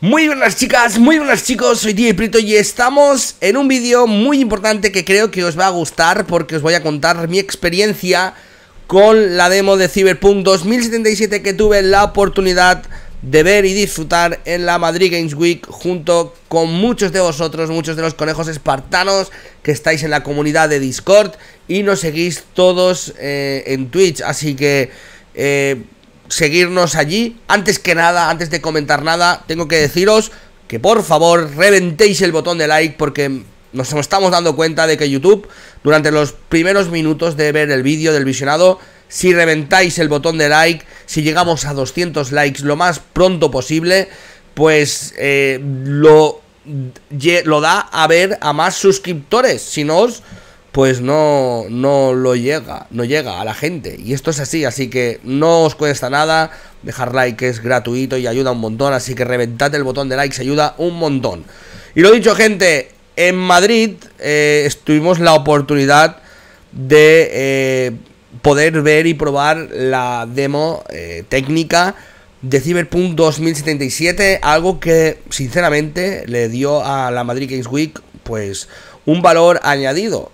Muy buenas chicas, muy buenas chicos, soy DJ Prito y estamos en un vídeo muy importante que creo que os va a gustar porque os voy a contar mi experiencia con la demo de Cyberpunk 2077 que tuve la oportunidad de ver y disfrutar en la Madrid Games Week junto con muchos de vosotros, muchos de los conejos espartanos que estáis en la comunidad de Discord y nos seguís todos eh, en Twitch, así que... Eh, seguirnos allí. Antes que nada, antes de comentar nada, tengo que deciros que por favor reventéis el botón de like porque nos estamos dando cuenta de que YouTube, durante los primeros minutos de ver el vídeo del visionado, si reventáis el botón de like, si llegamos a 200 likes lo más pronto posible, pues eh, lo, lo da a ver a más suscriptores. Si no os pues no, no lo llega, no llega a la gente. Y esto es así, así que no os cuesta nada. Dejar like es gratuito y ayuda un montón, así que reventad el botón de like, se ayuda un montón. Y lo dicho, gente, en Madrid eh, tuvimos la oportunidad de eh, poder ver y probar la demo eh, técnica de Cyberpunk 2077, algo que sinceramente le dio a la Madrid Games Week pues un valor añadido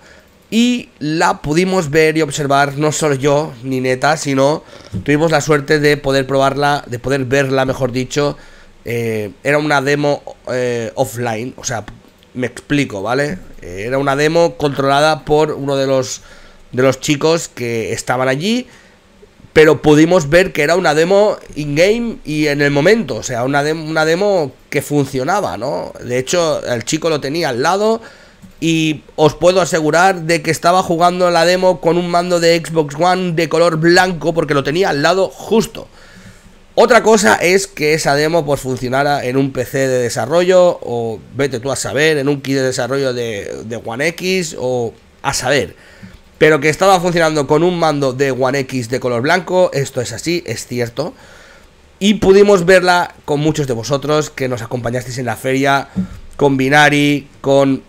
y la pudimos ver y observar no solo yo ni Neta, sino tuvimos la suerte de poder probarla, de poder verla, mejor dicho. Eh, era una demo eh, offline, o sea, me explico, ¿vale? Eh, era una demo controlada por uno de los de los chicos que estaban allí, pero pudimos ver que era una demo in game y en el momento, o sea, una una demo que funcionaba, ¿no? De hecho, el chico lo tenía al lado y os puedo asegurar de que estaba jugando la demo con un mando de Xbox One de color blanco porque lo tenía al lado justo. Otra cosa es que esa demo pues funcionara en un PC de desarrollo o vete tú a saber, en un kit de desarrollo de, de One X o a saber. Pero que estaba funcionando con un mando de One X de color blanco, esto es así, es cierto. Y pudimos verla con muchos de vosotros que nos acompañasteis en la feria, con Binari, con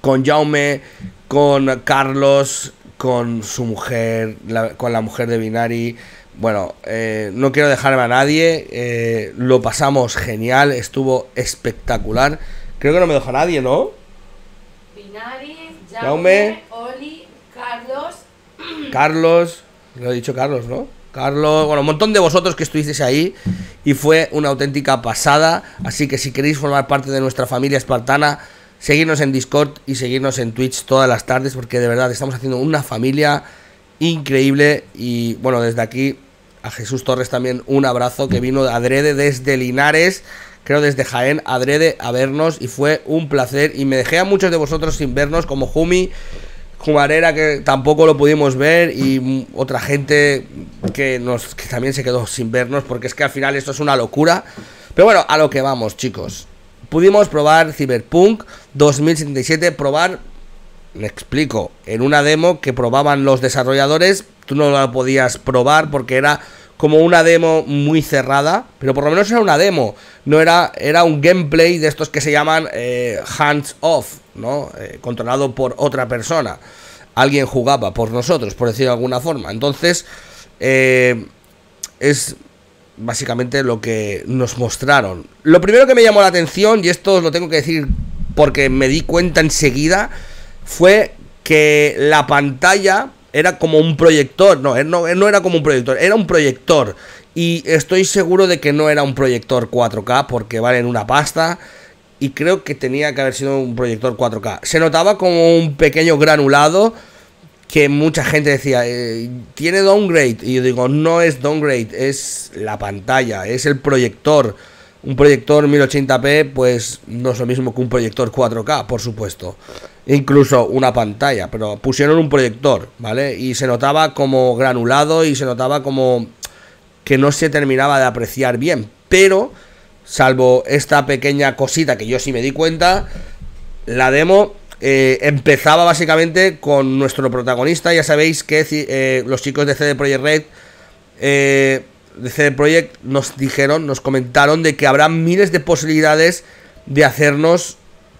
con Jaume, con Carlos, con su mujer, con la mujer de Binari. Bueno, eh, no quiero dejarme a nadie. Eh, lo pasamos genial, estuvo espectacular. Creo que no me dejó nadie, ¿no? Binari, Jaume, Oli, Carlos. Carlos, lo he dicho Carlos, ¿no? Carlos, bueno, un montón de vosotros que estuvisteis ahí y fue una auténtica pasada. Así que si queréis formar parte de nuestra familia espartana, seguirnos en Discord y seguirnos en Twitch todas las tardes, porque de verdad estamos haciendo una familia increíble. Y bueno, desde aquí a Jesús Torres también un abrazo que vino de adrede desde Linares, creo desde Jaén, adrede a vernos y fue un placer. Y me dejé a muchos de vosotros sin vernos, como Jumi. Jumarera que tampoco lo pudimos ver y otra gente que nos que también se quedó sin vernos porque es que al final esto es una locura. Pero bueno, a lo que vamos, chicos. Pudimos probar Cyberpunk 2077, probar, me explico, en una demo que probaban los desarrolladores, tú no la podías probar porque era como una demo muy cerrada, pero por lo menos era una demo, no era, era un gameplay de estos que se llaman eh, hands off, ¿no? Eh, controlado por otra persona. Alguien jugaba por nosotros, por decir de alguna forma. Entonces, eh, es básicamente lo que nos mostraron. Lo primero que me llamó la atención, y esto os lo tengo que decir porque me di cuenta enseguida, fue que la pantalla era como un proyector. No, eh, eh, no, era como un proyector, era un proyector. Y estoy seguro de que no era un proyector 4K porque vale en una pasta. Y creo que tenía que haber sido un proyector 4K. Se notaba como un pequeño granulado que mucha gente decía, eh, tiene downgrade. Y yo digo, no es downgrade, es la pantalla, es el proyector. Un proyector 1080p, pues no es lo mismo que un proyector 4K, por supuesto. Incluso una pantalla, pero pusieron un proyector, ¿vale? Y se notaba como granulado y se notaba como que no se terminaba de apreciar bien. Pero, salvo esta pequeña cosita que yo sí me di cuenta, la demo eh, empezaba básicamente con nuestro protagonista. Ya sabéis que eh, los chicos de CD Projekt Red, eh, de CD nos dijeron, nos comentaron de que habrá miles de posibilidades de hacernos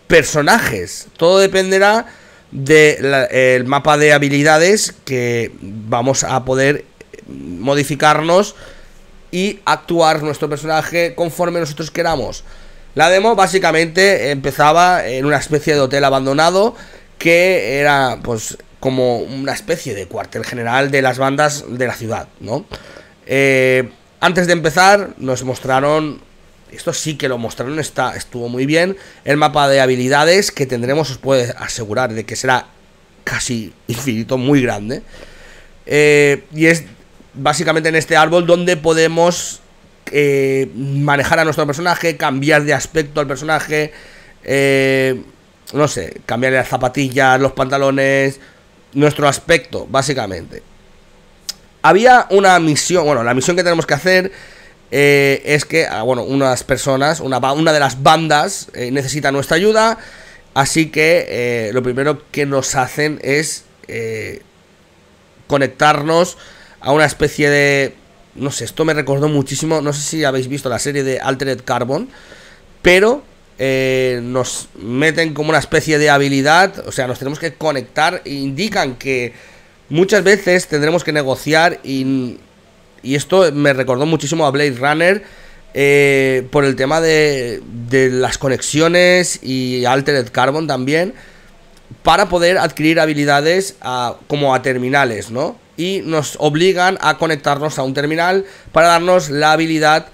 personajes. Todo dependerá del mapa de habilidades que vamos a poder modificarnos y actuar nuestro personaje conforme nosotros queramos. La demo básicamente empezaba en una especie de hotel abandonado que era pues como una especie de cuartel general de las bandas de la ciudad, ¿no? Eh, antes de empezar nos mostraron, esto sí que lo mostraron, está, estuvo muy bien, el mapa de habilidades que tendremos os puede asegurar de que será casi infinito, muy grande. Eh, y es básicamente en este árbol donde podemos eh, manejar a nuestro personaje, cambiar de aspecto al personaje, eh, no sé, Cambiar las zapatillas, los pantalones, nuestro aspecto, básicamente. Había una misión, bueno, la misión que tenemos que hacer eh, es que, ah, bueno, unas personas, una de las bandas necesita nuestra ayuda, así que lo primero que nos hacen es conectarnos a una especie de no sé, esto me recordó muchísimo, no sé si habéis visto la serie de Altered Carbon, pero eh, nos meten como una especie de habilidad, o sea, nos tenemos que conectar, e indican que muchas veces tendremos que negociar y, y esto me recordó muchísimo a Blade Runner. Eh, por el tema de, de las conexiones y Altered Carbon también, para poder adquirir habilidades como a terminales, ¿no? y nos obligan a conectarnos a un terminal para darnos la habilidad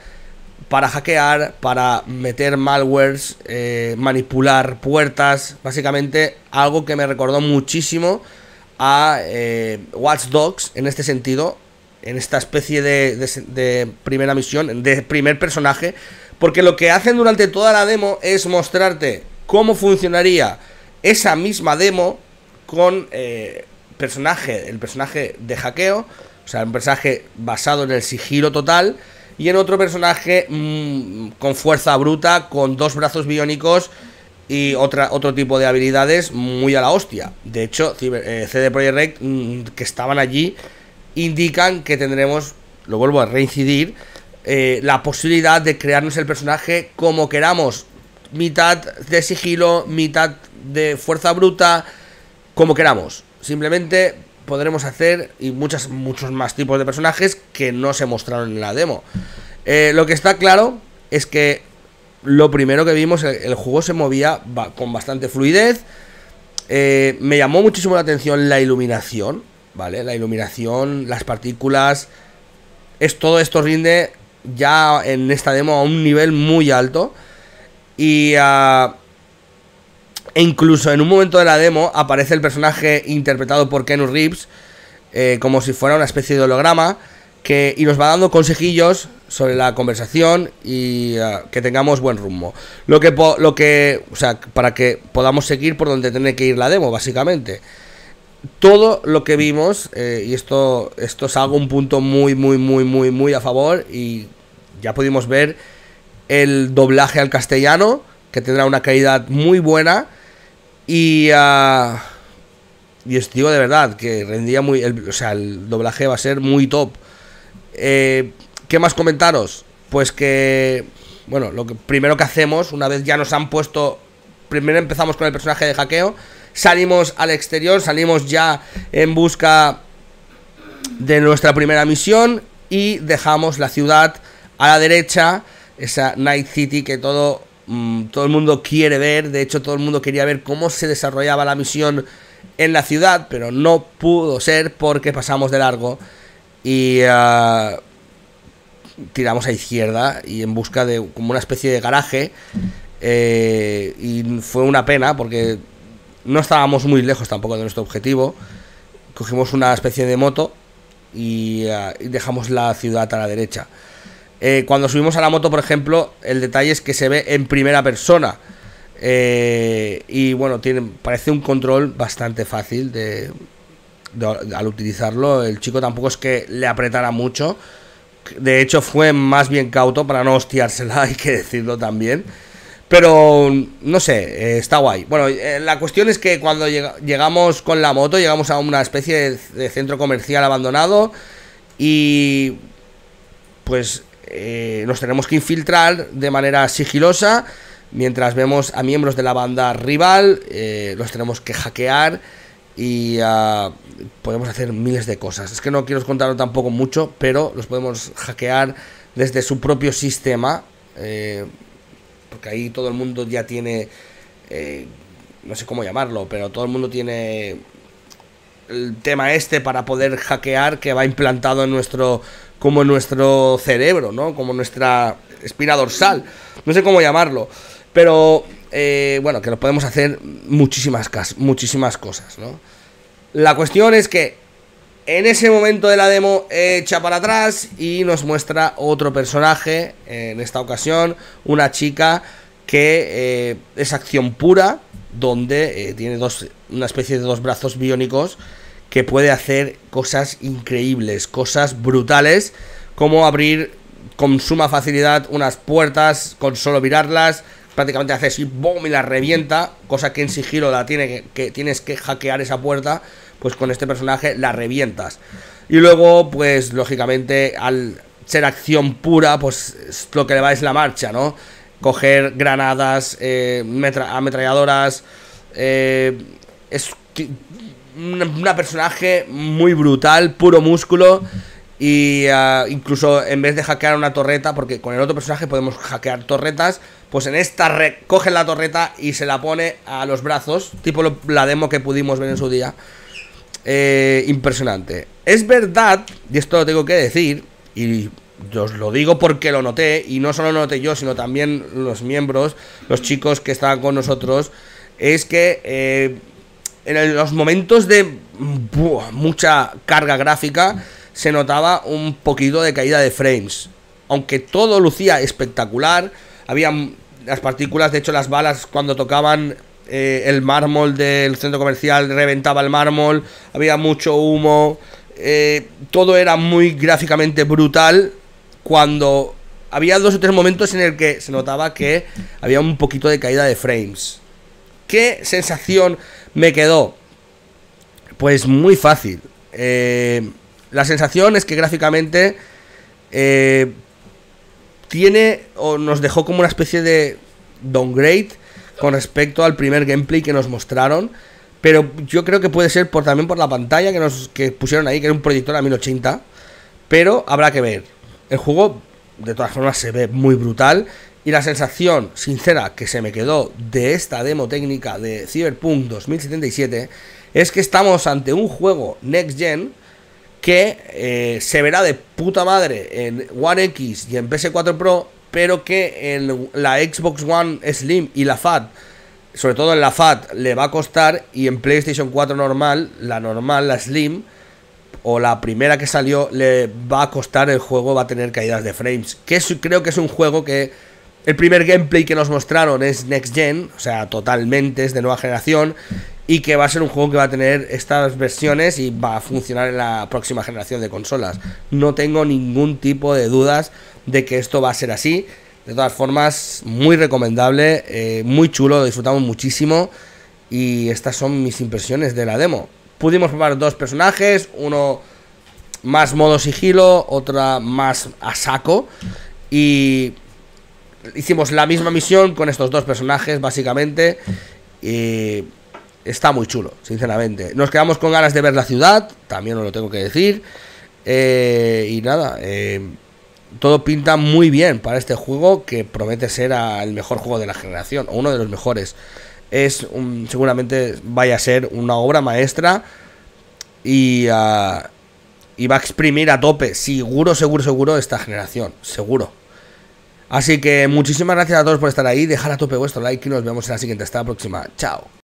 para hackear, para meter malwares, eh, manipular puertas, básicamente algo que me recordó muchísimo a eh, Watch Dogs en este sentido, en esta especie de, primera misión, de primer personaje, porque lo que hacen durante toda la demo es mostrarte cómo funcionaría esa misma demo con eh, personaje, el personaje de hackeo, o sea, un personaje basado en el sigilo total, y en otro personaje mm, con fuerza bruta, con dos brazos biónicos y otra, otro tipo de habilidades muy a la hostia. De hecho, CD eh, Projekt mm, que estaban allí indican que tendremos, lo vuelvo a reincidir, eh, la posibilidad de crearnos el personaje como queramos. Mitad de sigilo, mitad de fuerza bruta, como queramos. Simplemente podremos hacer y muchas, muchos más tipos de personajes que no se mostraron en la demo. Eh, lo que está claro es que lo primero que vimos, el, juego se movía con bastante fluidez. Eh, me llamó muchísimo la atención la iluminación, ¿vale? La iluminación, las partículas. Es, todo esto rinde ya en esta demo a un nivel muy alto. Y ah, e incluso en un momento de la demo aparece el personaje interpretado por Kenu Reeves eh, como si fuera una especie de holograma que, y nos va dando consejillos sobre la conversación y eh, que tengamos buen rumbo. Lo que, lo que, o sea, para que podamos seguir por donde tiene que ir la demo, básicamente. Todo lo que vimos, eh, y esto, esto es algo, un punto muy, muy, muy, muy, muy a favor, y ya pudimos ver el doblaje al castellano, que tendrá una calidad muy buena y, ah, digo de verdad que rendía muy. El, o sea, el doblaje va a ser muy top. Eh, ¿Qué más comentaros? Pues que. Bueno, lo que, primero que hacemos, una vez ya nos han puesto. Primero empezamos con el personaje de hackeo. Salimos al exterior, salimos ya en busca de nuestra primera misión y dejamos la ciudad a la derecha, esa Night City que todo Mm, todo el mundo quiere ver, de hecho todo el mundo quería ver cómo se desarrollaba la misión en la ciudad, pero no pudo ser porque pasamos de largo y ah, tiramos a izquierda y en busca de como una especie de garaje eh, y fue una pena porque no estábamos muy lejos tampoco de nuestro objetivo. Cogimos una especie de moto y ah, dejamos la ciudad a la derecha. Eh, cuando subimos a la moto, por ejemplo, el detalle es que se ve en primera persona. Eh, y bueno, tiene, parece un control bastante fácil de, al utilizarlo. El chico tampoco es que le apretara mucho. De hecho, fue más bien cauto para no hostiársela, hay que decirlo también. Pero no sé, eh, está guay. Bueno, la cuestión es que cuando llegamos con la moto, llegamos a una especie de centro comercial abandonado y pues eh, nos tenemos que infiltrar de manera sigilosa mientras vemos a miembros de la banda rival, eh, los tenemos que hackear y ah, podemos hacer miles de cosas. Es que no quiero contarlo tampoco mucho, pero los podemos hackear desde su propio sistema, eh, porque ahí todo el mundo ya tiene, no sé cómo llamarlo, pero todo el mundo tiene el tema este para poder hackear que va implantado en nuestro como en nuestro cerebro, ¿no? Como nuestra espina dorsal, no sé cómo llamarlo, pero eh, bueno, que lo podemos hacer muchísimas, muchísimas cosas, ¿no? La cuestión es que en ese momento de la demo echa para atrás y nos muestra otro personaje, en esta ocasión una chica que eh, es acción pura, donde eh, tiene dos, una especie de dos brazos biónicos que puede hacer cosas increíbles, cosas brutales, como abrir con suma facilidad unas puertas con solo mirarlas, prácticamente hace y boom, y la revienta, cosa que en sigilo la tiene que, que, tienes que hackear esa puerta, pues con este personaje la revientas. Y luego, pues lógicamente, al ser acción pura, pues lo que le va es la marcha, ¿no? coger granadas, eh, ametralladoras. Eh, es un personaje muy brutal, puro músculo. Y ah, incluso en vez de hackear una torreta, porque con el otro personaje podemos hackear torretas, pues en esta recoge coge la torreta y se la pone a los brazos, tipo la demo que pudimos ver en su día. Eh, impresionante. Es verdad, y esto lo tengo que decir, y yo os lo digo porque lo noté, y no solo lo noté yo, sino también los miembros, los chicos que estaban con nosotros, es que eh, en los momentos de mucha carga gráfica se notaba un poquito de caída de frames. Aunque todo lucía espectacular, había las partículas, de hecho las balas cuando tocaban eh, el mármol del centro comercial reventaba el mármol, había mucho humo, eh, todo era muy gráficamente brutal, cuando había dos o tres momentos en el que se notaba que había un poquito de caída de frames. ¿Qué sensación me quedó? Pues muy fácil. Eh, la sensación es que gráficamente eh, tiene o nos dejó como una especie de downgrade con respecto al primer gameplay que nos mostraron. Pero yo creo que puede ser por, también por la pantalla que nos que pusieron ahí, que era un proyector a 1080. Pero habrá que ver. El juego, de todas formas, se ve muy brutal. Y la sensación sincera que se me quedó de esta demo técnica de Cyberpunk 2077 es que estamos ante un juego next gen que eh, se verá de puta madre en One X y en PS4 Pro, pero que en la Xbox One Slim y la FAT, sobre todo en la FAT, le va a costar y en PlayStation 4 normal, la normal, la Slim, o la primera que salió le va a costar el juego, va a tener caídas de frames. Que creo que es un juego que el primer gameplay que nos mostraron es Next Gen, o sea, totalmente es de nueva generación. Y que va a ser un juego que va a tener estas versiones y va a funcionar en la próxima generación de consolas. No tengo ningún tipo de dudas de que esto va a ser así. De todas formas, muy recomendable, eh, muy chulo, lo disfrutamos muchísimo. Y estas son mis impresiones de la demo. Pudimos probar dos personajes, uno más modo sigilo, otra más a saco. Y hicimos la misma misión con estos dos personajes, básicamente. Y está muy chulo, sinceramente. Nos quedamos con ganas de ver la ciudad, también os lo tengo que decir. Eh, y nada, eh, todo pinta muy bien para este juego que promete ser el mejor juego de la generación, o uno de los mejores es un, seguramente vaya a ser una obra maestra ah, y, va a exprimir a tope, seguro, seguro, seguro, esta generación, seguro. Así que muchísimas gracias a todos por estar ahí, dejar a tope vuestro like y nos vemos en la siguiente, hasta la próxima, chao.